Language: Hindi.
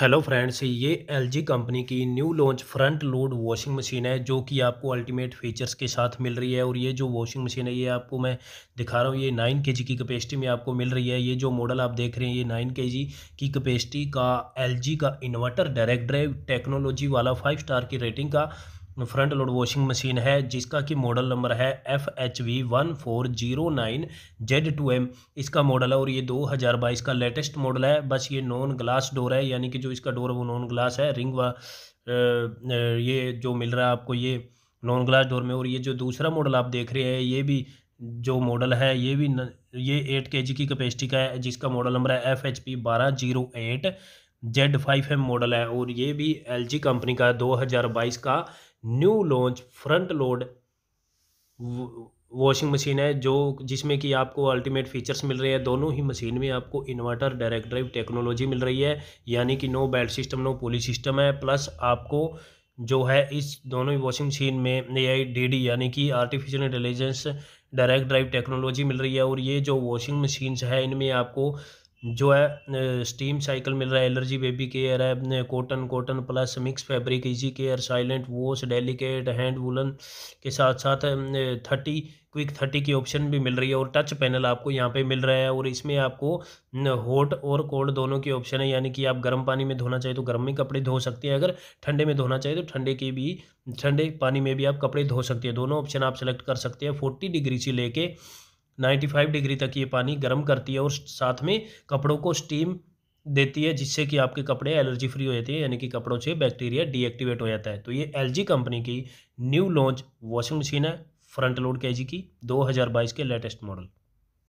हेलो फ्रेंड्स ये एलजी कंपनी की new launch front load washing machine है जो कि आपको अल्टीमेट फीचर्स के साथ मिल रही है और ये जो वॉशिंग मशीन है ये आपको मैं दिखा रहा हूँ ये नाइन के की कैपेसिटी में आपको मिल रही है ये जो मॉडल आप देख रहे हैं ये नाइन के की कैपेसिटी का एलजी का इन्वर्टर डायरेक्ट ड्राइव टेक्नोलॉजी वाला फाइव स्टार की रेटिंग का फ्रंट लोड वॉशिंग मशीन है जिसका कि मॉडल नंबर है F H V one four zero nine Z two M इसका मॉडल है और ये दो हज़ार बाईस का लेटेस्ट मॉडल है बस ये नॉन ग्लास डोर है यानी कि जो इसका डोर है वो नॉन ग्लास है रिंग व ये जो मिल रहा है आपको ये नॉन ग्लास डोर में और ये जो दूसरा मॉडल आप देख रहे हैं ये भी जो मॉडल है ये भी न, ये एट के की कैपेसिटी का है जिसका मॉडल नंबर है एफ एच पी बारह zero eight Z five M model है और ये भी एल जी कंपनी का दो हज़ार बाईस का new launch front load washing machine है जो जिसमें कि आपको अल्टीमेट फीचर्स मिल रहे हैं दोनों ही मशीन में आपको इन्वर्टर डायरेक्ट ड्राइव टेक्नोलॉजी मिल रही है यानी कि no belt system no pulley system है प्लस आपको जो है इस दोनों ही वॉशिंग मशीन में ए आई डी डी यानी कि artificial intelligence direct drive technology मिल रही है और ये जो वॉशिंग मशीन्स है इनमें आपको जो है स्टीम साइकिल मिल रहा है एलर्जी बेबी केयर है cotton cotton plus mix fabric easy care silent wash delicate hand woollen के साथ साथ थर्टी क्विक थर्टी की ऑप्शन भी मिल रही है और टच पैनल आपको यहाँ पे मिल रहा है और इसमें आपको हॉट और कोल्ड दोनों की ऑप्शन है यानी कि आप गर्म पानी में धोना चाहिए तो गर्म में कपड़े धो सकते हैं अगर ठंडे में धोना चाहिए तो ठंडे के भी ठंडे पानी में भी आप कपड़े धो सकते हैं दोनों ऑप्शन आप सेलेक्ट कर सकते हैं फोर्टी डिग्री से लेके 95 डिग्री तक ये पानी गर्म करती है और साथ में कपड़ों को स्टीम देती है जिससे कि आपके कपड़े एलर्जी फ्री हो जाते हैं यानी कि कपड़ों से बैक्टीरिया डीएक्टिवेट हो जाता है तो ये एलजी कंपनी की न्यू लॉन्च वॉशिंग मशीन है फ्रंट लोड के जी की 2022 के लेटेस्ट मॉडल